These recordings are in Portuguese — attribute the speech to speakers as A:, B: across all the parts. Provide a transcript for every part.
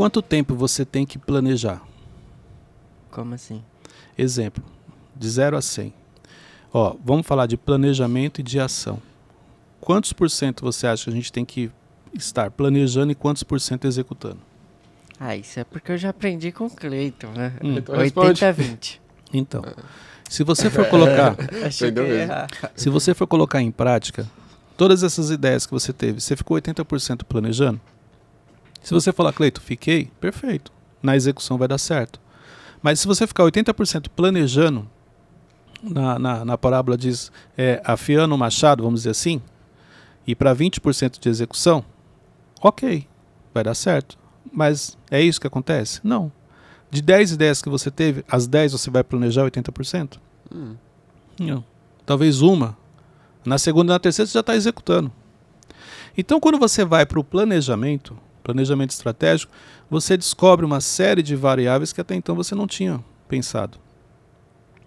A: quanto tempo você tem que planejar? Como assim? Exemplo, de 0 a 100. Ó, vamos falar de planejamento e de ação. Quantos por cento você acha que a gente tem que estar planejando e quantos por cento executando?
B: Ah, isso é porque eu já aprendi com o Cleiton, né? Hum. Então, 80
A: 20. Então, se você for colocar, se você for colocar em prática todas essas ideias que você teve, você ficou 80% planejando? Se você falar, Cleito, fiquei, perfeito. Na execução vai dar certo. Mas se você ficar 80% planejando, na, na, na, parábola diz é, afiando o machado, vamos dizer assim, e para 20% de execução, ok, vai dar certo. Mas é isso que acontece? Não. De 10 ideias que você teve, as 10 você vai planejar 80%? Hum. Não. Talvez uma. Na segunda e na terceira você já está executando. Então, quando você vai para o planejamento, planejamento estratégico, você descobre uma série de variáveis que até então você não tinha pensado.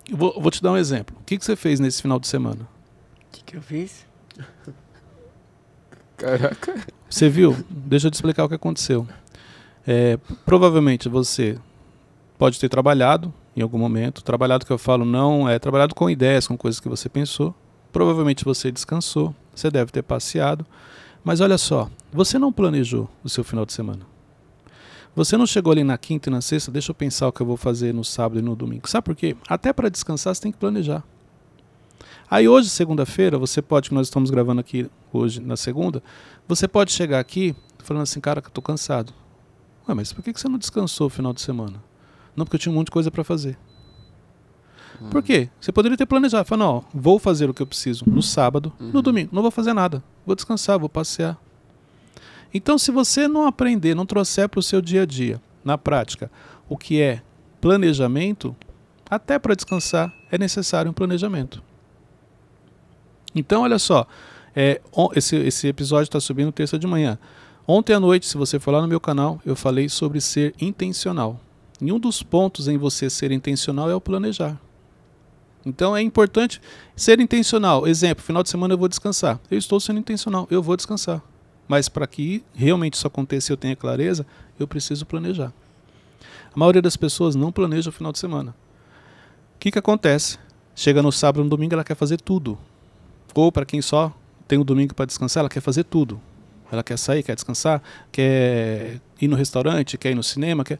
A: Eu vou, vou te dar um exemplo. O que, que você fez nesse final de semana?
B: O que, que eu fiz? Caraca.
A: Você viu? Deixa eu te explicar o que aconteceu. É, provavelmente você pode ter trabalhado em algum momento. Trabalhado que eu falo não é trabalhado com ideias, com coisas que você pensou. Provavelmente você descansou. Você deve ter passeado. Mas olha só, você não planejou o seu final de semana. Você não chegou ali na quinta e na sexta, deixa eu pensar o que eu vou fazer no sábado e no domingo. Sabe por quê? Até para descansar você tem que planejar. Aí hoje, segunda-feira, você pode, nós estamos gravando aqui hoje na segunda, você pode chegar aqui falando assim, cara, que eu tô cansado. Ué, mas por que você não descansou o final de semana? Não, porque eu tinha um monte de coisa para fazer. Por quê? Você poderia ter planejado. falando, não, ó, vou fazer o que eu preciso no sábado, uhum. no domingo. Não vou fazer nada. Vou descansar, vou passear. Então, se você não aprender, não trouxer para o seu dia a dia, na prática, o que é planejamento, até para descansar é necessário um planejamento. Então, olha só, é, esse, esse episódio está subindo terça de manhã. Ontem à noite, se você for lá no meu canal, eu falei sobre ser intencional. E um dos pontos em você ser intencional é o planejar. Então é importante ser intencional. Exemplo, final de semana eu vou descansar. Eu estou sendo intencional, eu vou descansar. Mas para que realmente isso aconteça e eu tenha clareza, eu preciso planejar. A maioria das pessoas não planeja o final de semana. O que, que acontece? Chega no sábado, no domingo, ela quer fazer tudo. Ou para quem só tem o domingo para descansar, ela quer fazer tudo. Ela quer sair, quer descansar, quer ir no restaurante, quer ir no cinema. Quer...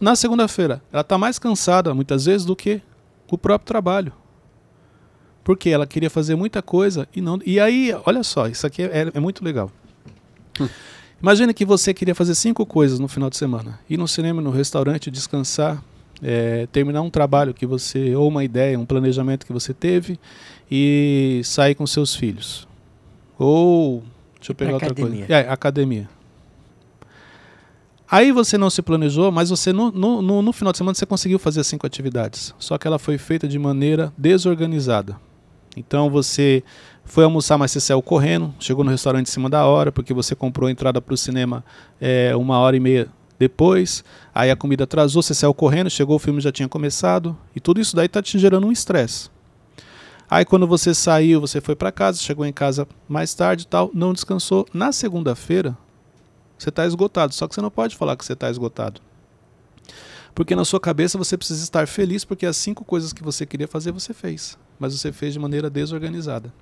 A: na segunda-feira, ela está mais cansada, muitas vezes, do que com o próprio trabalho. Porque ela queria fazer muita coisa e não. E aí, olha só, isso aqui é, é muito legal. Imagina que você queria fazer cinco coisas no final de semana: ir no cinema, no restaurante, descansar, é, terminar um trabalho que você ou uma ideia, um planejamento que você teve e sair com seus filhos. Ou deixa eu pegar outra academia. coisa. É, academia. Aí você não se planejou, mas você no, no, no, final de semana você conseguiu fazer as cinco atividades. Só que ela foi feita de maneira desorganizada. Então você foi almoçar, mas você saiu correndo, chegou no restaurante em cima da hora, porque você comprou a entrada para o cinema é, uma hora e meia depois, aí a comida atrasou, você saiu correndo, chegou, o filme já tinha começado, e tudo isso daí está te gerando um estresse. Aí quando você saiu, você foi para casa, chegou em casa mais tarde e tal, não descansou. Na segunda-feira, você está esgotado. Só que você não pode falar que você está esgotado. Porque na sua cabeça você precisa estar feliz porque as cinco coisas que você queria fazer você fez. Mas você fez de maneira desorganizada.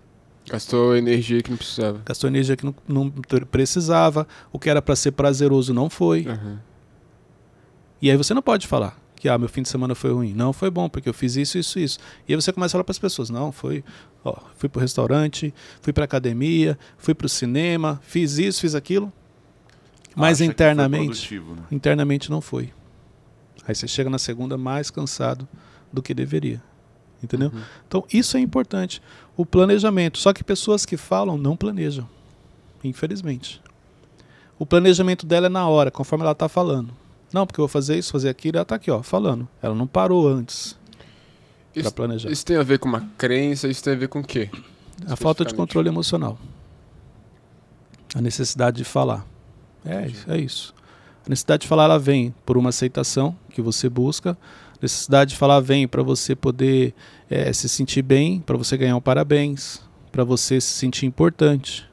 A: Gastou energia que não precisava. Gastou energia que não, não precisava. O que era para ser prazeroso não foi. Uhum. E aí você não pode falar que ah, meu fim de semana foi ruim. Não, foi bom, porque eu fiz isso, isso, isso. E aí você começa a falar para as pessoas: não, foi. Ó, fui para o restaurante, fui para academia, fui para o cinema, fiz isso, fiz aquilo. Mas Acha internamente, né? internamente não foi. Aí você chega na segunda mais cansado do que deveria. Entendeu? Uhum. Então, isso é importante. O planejamento. Só que pessoas que falam não planejam. Infelizmente. O planejamento dela é na hora, conforme ela está falando. Não, porque eu vou fazer isso, fazer aquilo, ela está aqui, ó, falando. Ela não parou
B: antes para planejar. Isso tem a ver com uma crença, isso tem a ver com o quê? A falta de controle
A: emocional. A necessidade de falar. É, é isso. A necessidade de falar ela vem por uma aceitação que você busca. A necessidade de falar vem para você poder é, se sentir bem, para você ganhar um parabéns, para você se sentir importante,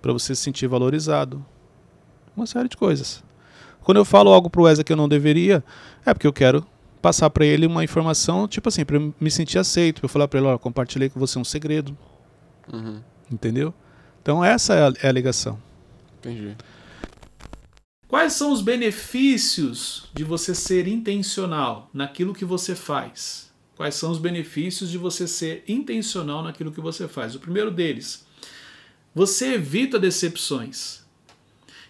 A: para você se sentir valorizado. Uma série de coisas. Quando eu falo algo pro Wesley que eu não deveria, é porque eu quero passar para ele uma informação, tipo assim, para me sentir aceito, pra eu falar para ele, ó, compartilhei com você um segredo. Uhum. Entendeu? Então essa é a, é a ligação. Entendi. Quais são os benefícios de você ser intencional naquilo que você faz? Quais são os benefícios de você ser intencional naquilo que você faz? O primeiro deles, você evita decepções.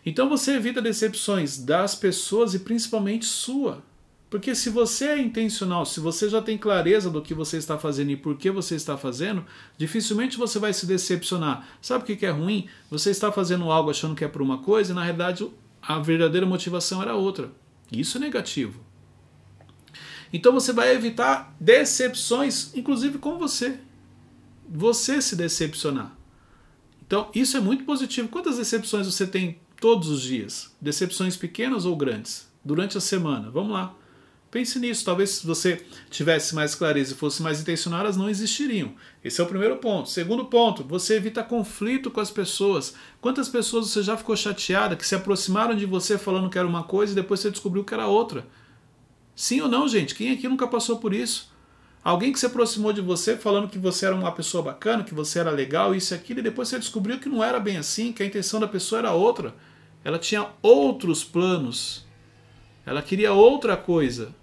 A: Então você evita decepções das pessoas e principalmente sua. Porque se você é intencional, se você já tem clareza do que você está fazendo e por que você está fazendo, dificilmente você vai se decepcionar. Sabe o que é ruim? Você está fazendo algo achando que é por uma coisa e na realidade a verdadeira motivação era outra. Isso é negativo. Então você vai evitar decepções, inclusive com você. Você se decepcionar. Então, isso é muito positivo. Quantas decepções você tem todos os dias? Decepções pequenas ou grandes? Durante a semana? Vamos lá. Pense nisso, talvez se você tivesse mais clareza e fosse mais intencional, elas não existiriam. Esse é o primeiro ponto. Segundo ponto, você evita conflito com as pessoas. Quantas pessoas você já ficou chateada que se aproximaram de você falando que era uma coisa e depois você descobriu que era outra? Sim ou não, gente? Quem aqui nunca passou por isso? Alguém que se aproximou de você falando que você era uma pessoa bacana, que você era legal, isso e aquilo, e depois você descobriu que não era bem assim, que a intenção da pessoa era outra. Ela tinha outros planos. Ela queria outra coisa.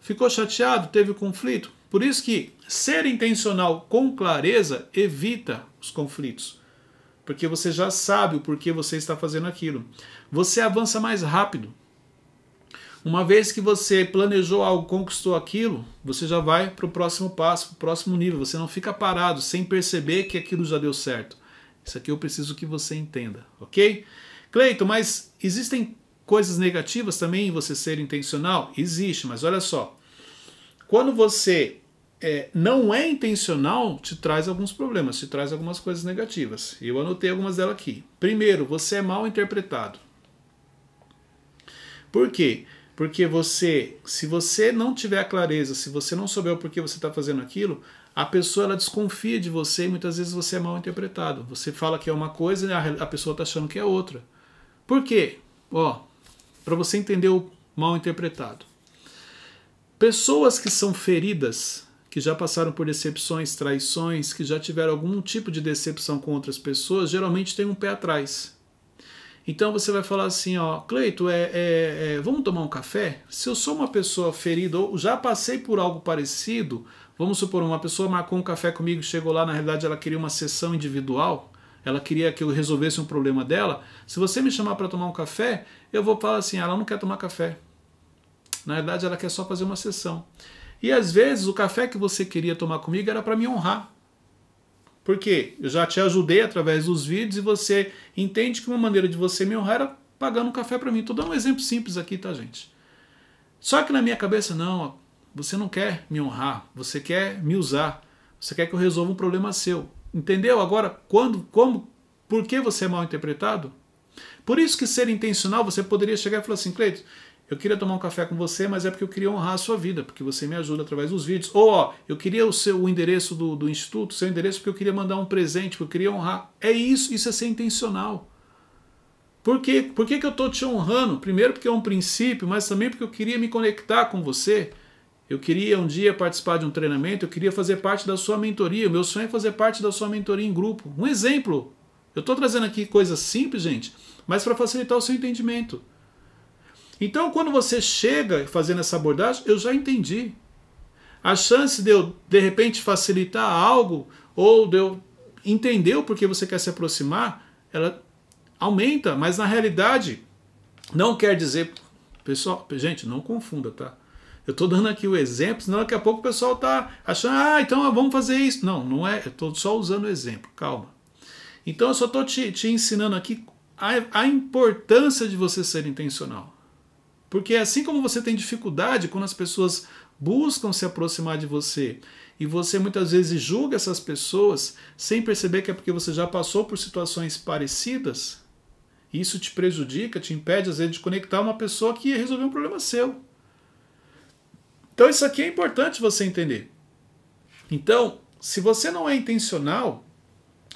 A: Ficou chateado? Teve conflito? Por isso que ser intencional com clareza evita os conflitos. Porque você já sabe o porquê você está fazendo aquilo. Você avança mais rápido. Uma vez que você planejou algo, conquistou aquilo, você já vai para o próximo passo, para o próximo nível. Você não fica parado sem perceber que aquilo já deu certo. Isso aqui eu preciso que você entenda, ok? Cleiton, mas existem coisas negativas também em você ser intencional? Existe, mas olha só. Quando você é, não é intencional, te traz alguns problemas, te traz algumas coisas negativas. E eu anotei algumas delas aqui. Primeiro, você é mal interpretado. Por quê? Porque você, se você não tiver a clareza, se você não souber o porquê você está fazendo aquilo, a pessoa ela desconfia de você e muitas vezes você é mal interpretado. Você fala que é uma coisa e a pessoa está achando que é outra. Por quê? Ó, para você entender o mal interpretado. Pessoas que são feridas, que já passaram por decepções, traições, que já tiveram algum tipo de decepção com outras pessoas, geralmente têm um pé atrás. Então você vai falar assim, ó, Cleito, é, é, é, vamos tomar um café? Se eu sou uma pessoa ferida ou já passei por algo parecido, vamos supor, uma pessoa marcou um café comigo, chegou lá, na realidade ela queria uma sessão individual, ela queria que eu resolvesse um problema dela. Se você me chamar para tomar um café, eu vou falar assim: ela não quer tomar café. Na verdade, ela quer só fazer uma sessão. E às vezes o café que você queria tomar comigo era para me honrar. Porque eu já te ajudei através dos vídeos e você entende que uma maneira de você me honrar era pagando um café para mim. Estou dando um exemplo simples aqui, tá, gente? Só que na minha cabeça, não, você não quer me honrar, você quer me usar, você quer que eu resolva um problema seu. Entendeu agora quando, como, por que você é mal interpretado? Por isso que ser intencional, você poderia chegar e falar assim, Cleiton, eu queria tomar um café com você, mas é porque eu queria honrar a sua vida, porque você me ajuda através dos vídeos. Ou, ó, eu queria o seu o endereço do, do instituto, seu endereço, porque eu queria mandar um presente, porque eu queria honrar. É isso, isso é ser intencional. Por quê? Por que, que eu estou te honrando? Primeiro porque é um princípio, mas também porque eu queria me conectar com você. Eu queria um dia participar de um treinamento, eu queria fazer parte da sua mentoria. O meu sonho é fazer parte da sua mentoria em grupo. Um exemplo. Eu estou trazendo aqui coisas simples, gente, mas para facilitar o seu entendimento. Então, quando você chega fazendo essa abordagem, eu já entendi. A chance de eu, de repente, facilitar algo ou de eu entender o porquê você quer se aproximar, ela aumenta, mas na realidade, não quer dizer. Pessoal, gente, não confunda, tá? Eu estou dando aqui o exemplo, senão daqui a pouco o pessoal está achando, ah, então ah, vamos fazer isso. Não, não é, estou só usando o exemplo, calma. Então eu só estou te, te, ensinando aqui a, a importância de você ser intencional. Porque assim como você tem dificuldade quando as pessoas buscam se aproximar de você e você muitas vezes julga essas pessoas sem perceber que é porque você já passou por situações parecidas, isso te prejudica, te impede às vezes de conectar uma pessoa que resolveu um problema seu. Então isso aqui é importante você entender. Então, se você não é intencional,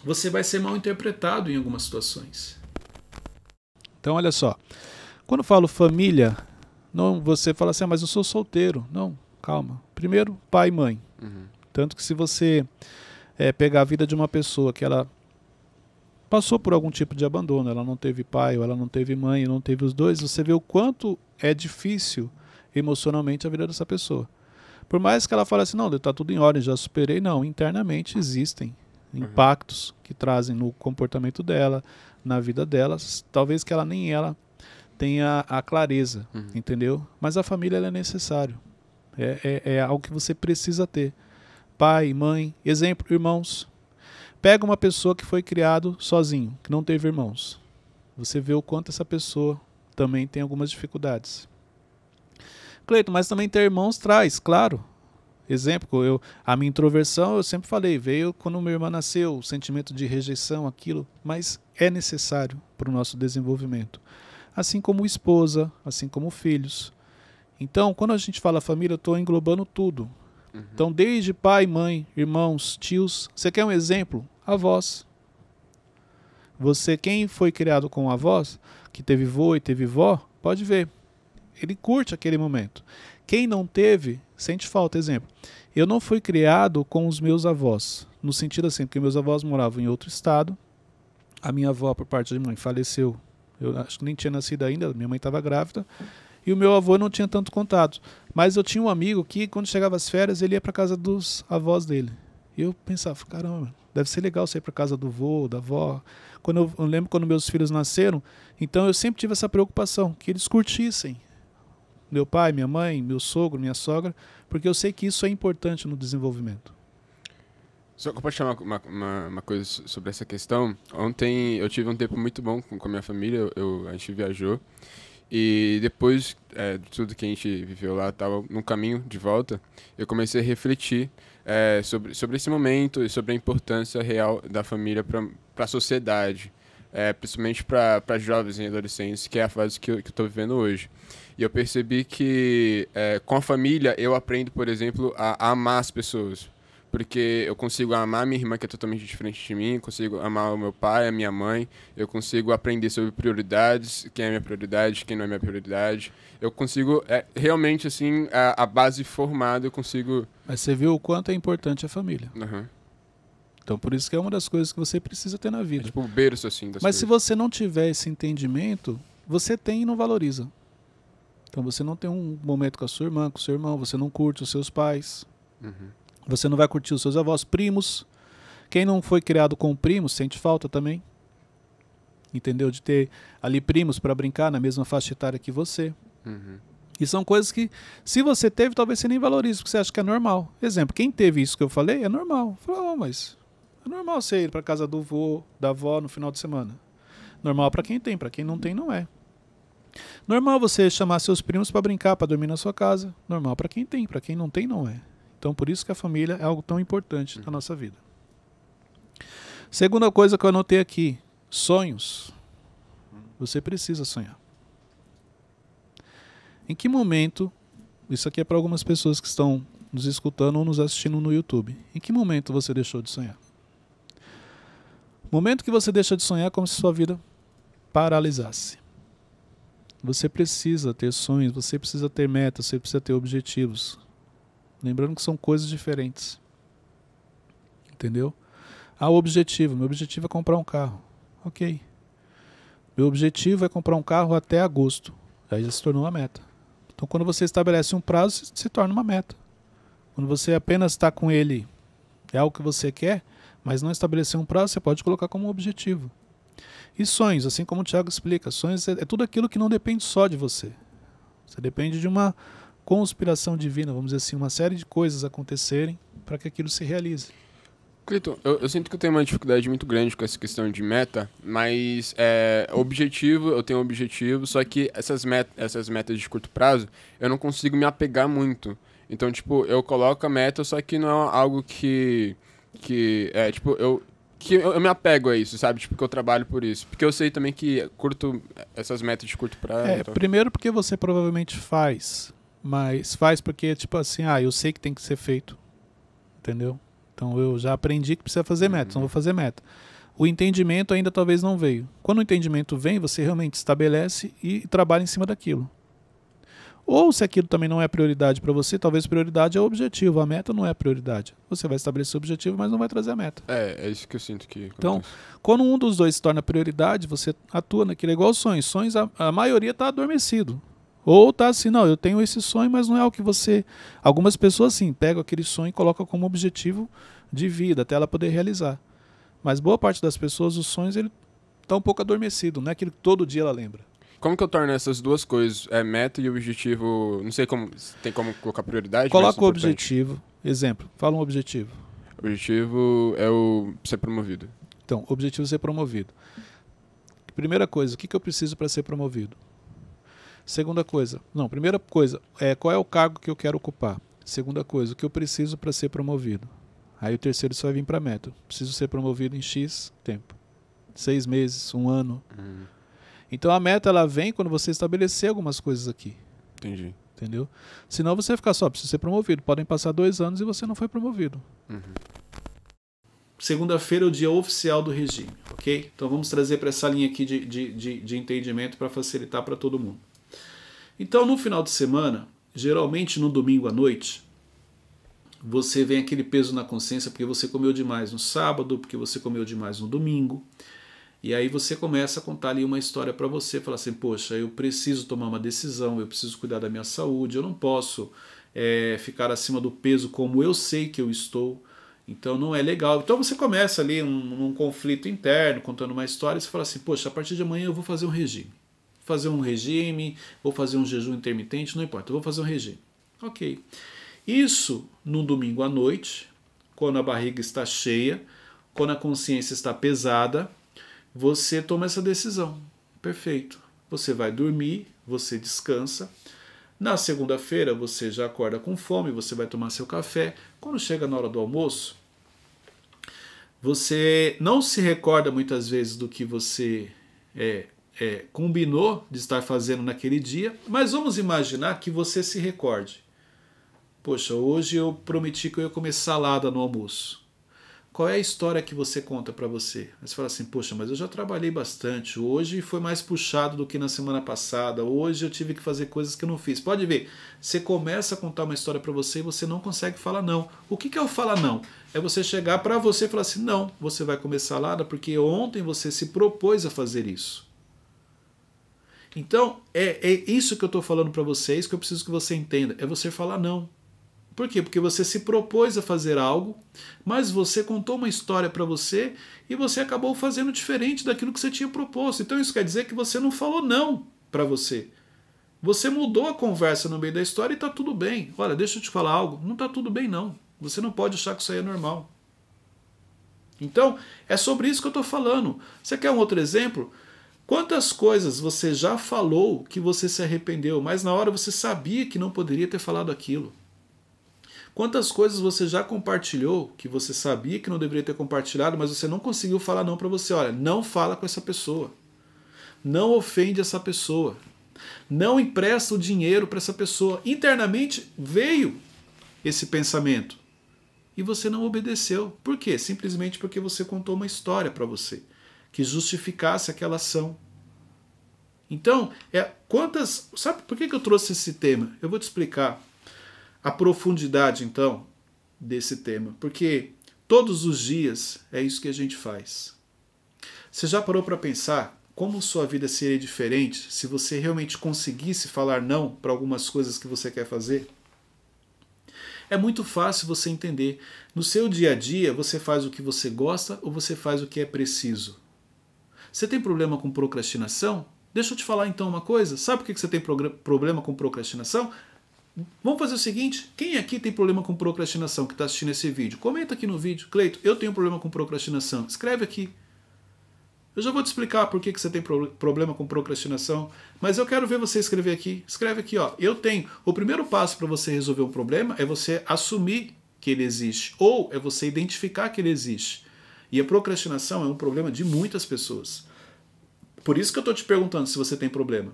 A: você vai ser mal interpretado em algumas situações. Então, olha só. Quando eu falo família, não você fala assim, ah, mas eu sou solteiro. Não, calma. Primeiro, pai e mãe. Uhum. Tanto que se você é, pegar a vida de uma pessoa que ela passou por algum tipo de abandono, ela não teve pai, ou ela não teve mãe, ou não teve os dois, você vê o quanto é difícil emocionalmente a vida dessa pessoa. Por mais que ela fale assim, não, está tudo em ordem, já superei, não, internamente existem uhum. impactos uhum. que trazem no comportamento dela, na vida dela, talvez que ela nem ela tenha a clareza, uhum. entendeu? Mas a família é necessário, é, é, é algo que você precisa ter. Pai, mãe, exemplo, irmãos. Pega uma pessoa que foi criado sozinho, que não teve irmãos. Você vê o quanto essa pessoa também tem algumas dificuldades. Cleiton, mas também ter irmãos traz, claro. Exemplo, eu, a minha introversão, eu sempre falei, veio quando minha irmã nasceu, o sentimento de rejeição, aquilo, mas é necessário para o nosso desenvolvimento. Assim como esposa, assim como filhos. Então, quando a gente fala família, eu estou englobando tudo. Uhum. Então, desde pai, mãe, irmãos, tios. Você quer um exemplo? Avós. Você, quem foi criado com avós, que teve vô e teve vó, pode ver ele curte aquele momento. Quem não teve, sente falta. Exemplo, eu não fui criado com os meus avós, no sentido assim, porque meus avós moravam em outro estado, a minha avó, por parte de mãe, faleceu. Eu acho que nem tinha nascido ainda, minha mãe estava grávida. E o meu avô não tinha tanto contato. Mas eu tinha um amigo que, quando chegava as férias, ele ia para casa dos avós dele. E eu pensava, caramba, deve ser legal sair para casa do vô, da avó. Quando eu, eu, lembro quando meus filhos nasceram, então eu sempre tive essa preocupação que eles curtissem meu pai, minha mãe, meu sogro, minha sogra, porque eu sei que isso é importante no desenvolvimento.
B: Só compartilhar uma, uma, uma, coisa sobre essa questão. Ontem eu tive um tempo muito bom com, com a minha família, eu, eu, a gente viajou. E depois é, de tudo que a gente viveu lá, tava no caminho de volta, eu comecei a refletir é, sobre, sobre esse momento e sobre a importância real da família para a sociedade, é, principalmente para jovens e adolescentes, que é a fase que eu estou vivendo hoje. E eu percebi que é, com a família eu aprendo, por exemplo, a, a amar as pessoas. Porque eu consigo amar minha irmã, que é totalmente diferente de mim, consigo amar o meu pai, a minha mãe, eu consigo aprender sobre prioridades, quem é minha prioridade, quem não é minha prioridade. Eu consigo, é, realmente, assim, a, a, base formada, eu consigo.
A: Mas você viu o quanto é importante a família.
B: Uhum. Então, por isso que é uma das coisas que você precisa ter na vida. É tipo o berço, assim. Mas coisas. se
A: você não tiver esse entendimento, você tem e não valoriza. Então você não tem um momento com a sua irmã, com o seu irmão, você não curte os seus pais, uhum. você não vai curtir os seus avós, primos. Quem não foi criado com primos sente falta também. Entendeu? De ter ali primos para brincar na mesma faixa etária que você. Uhum. E são coisas que, se você teve, talvez você nem valorize, porque você acha que é normal. Exemplo, quem teve isso que eu falei é normal. Falou, oh, mas é normal você ir para casa do vô, da avó no final de semana. Normal para quem tem, para quem não tem, não é. Normal você chamar seus primos para brincar, para dormir na sua casa. Normal para quem tem, para quem não tem, não é. Então, por isso que a família é algo tão importante na uhum. nossa vida. Segunda coisa que eu anotei aqui: sonhos. Você precisa sonhar. Em que momento, isso aqui é para algumas pessoas que estão nos escutando ou nos assistindo no YouTube, em que momento você deixou de sonhar? Momento que você deixa de sonhar é como se sua vida paralisasse. Você precisa ter sonhos, você precisa ter metas, você precisa ter objetivos. Lembrando que são coisas diferentes. Entendeu? Ah, o objetivo. Meu objetivo é comprar um carro. Ok. Meu objetivo é comprar um carro até agosto. Aí já se tornou uma meta. Então, quando você estabelece um prazo, se torna uma meta. Quando você apenas está com ele, é algo que você quer, mas não estabelecer um prazo, você pode colocar como objetivo. E sonhos, assim como o Tiago explica, sonhos é, é tudo aquilo que não depende só de você. Você depende de uma conspiração divina, vamos dizer assim, uma série de coisas acontecerem para que aquilo se realize.
B: Cleiton, eu, eu, sinto que eu tenho uma dificuldade muito grande com essa questão de meta, mas é, objetivo, eu tenho um objetivo, só que essas, met essas metas de curto prazo, eu não consigo me apegar muito. Então, tipo, eu coloco a meta, só que não é algo que. que é, tipo, eu, que eu, me apego a isso, sabe? Tipo, que eu trabalho por isso. Porque eu sei também que curto essas metas de curto prazo. É, então primeiro
A: porque você provavelmente faz, mas faz porque, tipo assim, ah, eu sei que tem que ser feito, entendeu? Então eu já aprendi que precisa fazer uhum. meta, então vou uhum. fazer meta. O entendimento ainda talvez não veio. Quando o entendimento vem, você realmente estabelece e trabalha em cima daquilo. Ou se aquilo também não é prioridade para você, talvez prioridade é o objetivo, a meta não é a prioridade. Você vai estabelecer o objetivo, mas não vai trazer a meta. É, é isso que eu sinto que. Acontece. Então, quando um dos dois se torna prioridade, você atua naquilo. É igual sonhos. Sonhos, a, a maioria está adormecido. Ou tá assim, não, eu tenho esse sonho, mas não é o que você. Algumas pessoas sim pegam aquele sonho e colocam como objetivo de vida, até ela poder realizar. Mas boa parte das pessoas, os sonhos, ele tá um pouco adormecido, não é aquilo que todo
B: dia ela lembra. Como que eu torno essas duas coisas, é, meta e objetivo? Não sei como. Tem como colocar prioridade? Coloca o objetivo.
A: Exemplo, fala um objetivo. objetivo é o ser promovido. Então, objetivo é ser promovido. Primeira coisa, o que, que eu preciso para ser promovido? Segunda coisa, não, primeira coisa, é qual é o cargo que eu quero ocupar? Segunda coisa, o que eu preciso para ser promovido? Aí o terceiro só vai vir para meta. Preciso ser promovido em X tempo. Seis meses, um ano. Uhum. Então a meta ela vem quando você estabelecer algumas coisas aqui. Entendi. Entendeu? Senão você fica só, precisa ser promovido. Podem passar dois anos e você não foi promovido. Uhum. Segunda-feira é o dia oficial do regime, ok? Então vamos trazer para essa linha aqui de, de, de, de entendimento para facilitar para todo mundo. Então no final de semana, geralmente no domingo à noite, você vem aquele peso na consciência porque você comeu demais no sábado, porque você comeu demais no domingo. E aí você começa a contar ali uma história para você, falar assim, poxa, eu preciso tomar uma decisão, eu preciso cuidar da minha saúde, eu não posso é, ficar acima do peso como eu sei que eu estou. Então não é legal. Então você começa ali um, um conflito interno, contando uma história, e você fala assim, poxa, a partir de amanhã eu vou fazer um regime. Vou fazer um regime, vou fazer um jejum intermitente, não importa, eu vou fazer um regime. Ok. Isso num domingo à noite, quando a barriga está cheia, quando a consciência está pesada, você toma essa decisão. Perfeito. Você vai dormir, você descansa. Na segunda-feira você já acorda com fome, você vai tomar seu café. Quando chega na hora do almoço, você não se recorda muitas vezes do que você é, é, combinou de estar fazendo naquele dia, mas vamos imaginar que você se recorde. Poxa, hoje eu prometi que eu ia comer salada no almoço. Qual é a história que você conta para você? você fala assim: Poxa, mas eu já trabalhei bastante. Hoje foi mais puxado do que na semana passada. Hoje eu tive que fazer coisas que eu não fiz. Pode ver, você começa a contar uma história para você e você não consegue falar não. O que, que é o falar não? É você chegar para você e falar assim: Não, você vai comer salada porque ontem você se propôs a fazer isso. Então, é, é isso que eu estou falando para vocês é que eu preciso que você entenda. É você falar não. Por quê? Porque você se propôs a fazer algo, mas você contou uma história para você e você acabou fazendo diferente daquilo que você tinha proposto. Então isso quer dizer que você não falou não para você. Você mudou a conversa no meio da história e está tudo bem. Olha, deixa eu te falar algo. Não está tudo bem, não. Você não pode achar que isso aí é normal. Então, é sobre isso que eu estou falando. Você quer um outro exemplo? Quantas coisas você já falou que você se arrependeu, mas na hora você sabia que não poderia ter falado aquilo? Quantas coisas você já compartilhou que você sabia que não deveria ter compartilhado, mas você não conseguiu falar não para você? Olha, não fala com essa pessoa. Não ofende essa pessoa. Não empresta o dinheiro para essa pessoa. Internamente veio esse pensamento e você não obedeceu. Por quê? Simplesmente porque você contou uma história para você que justificasse aquela ação. Então, é quantas. Sabe por que, que eu trouxe esse tema? Eu vou te explicar a profundidade, então, desse tema, porque todos os dias é isso que a gente faz. Você já parou para pensar como sua vida seria diferente se você realmente conseguisse falar não para algumas coisas que você quer fazer? É muito fácil você entender. No seu dia a dia, você faz o que você gosta ou você faz o que é preciso? Você tem problema com procrastinação? Deixa eu te falar então uma coisa. Sabe por que você tem problema com procrastinação? Vamos fazer o seguinte: quem aqui tem problema com procrastinação que está assistindo esse vídeo? Comenta aqui no vídeo. Cleito, eu tenho problema com procrastinação. Escreve aqui. Eu já vou te explicar por que, que você tem pro problema com procrastinação, mas eu quero ver você escrever aqui. Escreve aqui, ó. Eu tenho. O primeiro passo para você resolver um problema é você assumir que ele existe, ou é você identificar que ele existe. E a procrastinação é um problema de muitas pessoas. Por isso que eu estou te perguntando se você tem problema.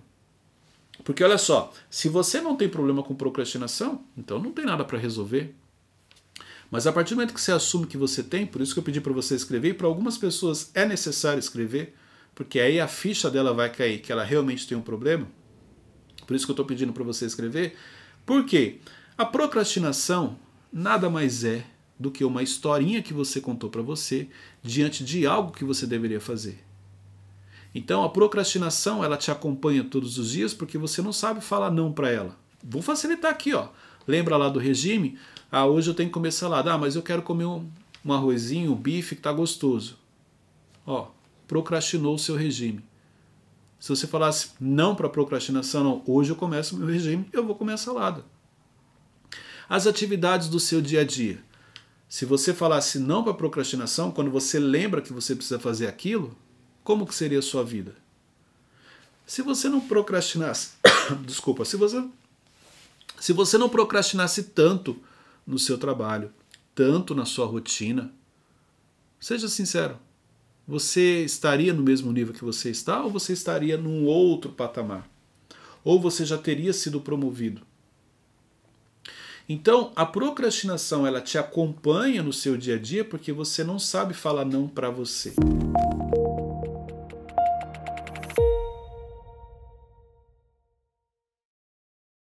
A: Porque olha só, se você não tem problema com procrastinação, então não tem nada para resolver. Mas a partir do momento que você assume que você tem, por isso que eu pedi para você escrever, e para algumas pessoas é necessário escrever, porque aí a ficha dela vai cair que ela realmente tem um problema. Por isso que eu estou pedindo para você escrever. Por quê? A procrastinação nada mais é do que uma historinha que você contou para você diante de algo que você deveria fazer. Então a procrastinação ela te acompanha todos os dias porque você não sabe falar não para ela. Vou facilitar aqui, ó. Lembra lá do regime? Ah, hoje eu tenho que comer salada. Ah, mas eu quero comer um, um arrozinho, um bife que tá gostoso. Ó, procrastinou o seu regime. Se você falasse não para procrastinação, não, hoje eu começo meu regime, eu vou comer a salada. As atividades do seu dia a dia. Se você falasse não para procrastinação, quando você lembra que você precisa fazer aquilo, como que seria a sua vida? Se você não procrastinasse, desculpa, se você se você não procrastinasse tanto no seu trabalho, tanto na sua rotina, seja sincero, você estaria no mesmo nível que você está ou você estaria num outro patamar? Ou você já teria sido promovido? Então, a procrastinação ela te acompanha no seu dia a dia porque você não sabe falar não para você.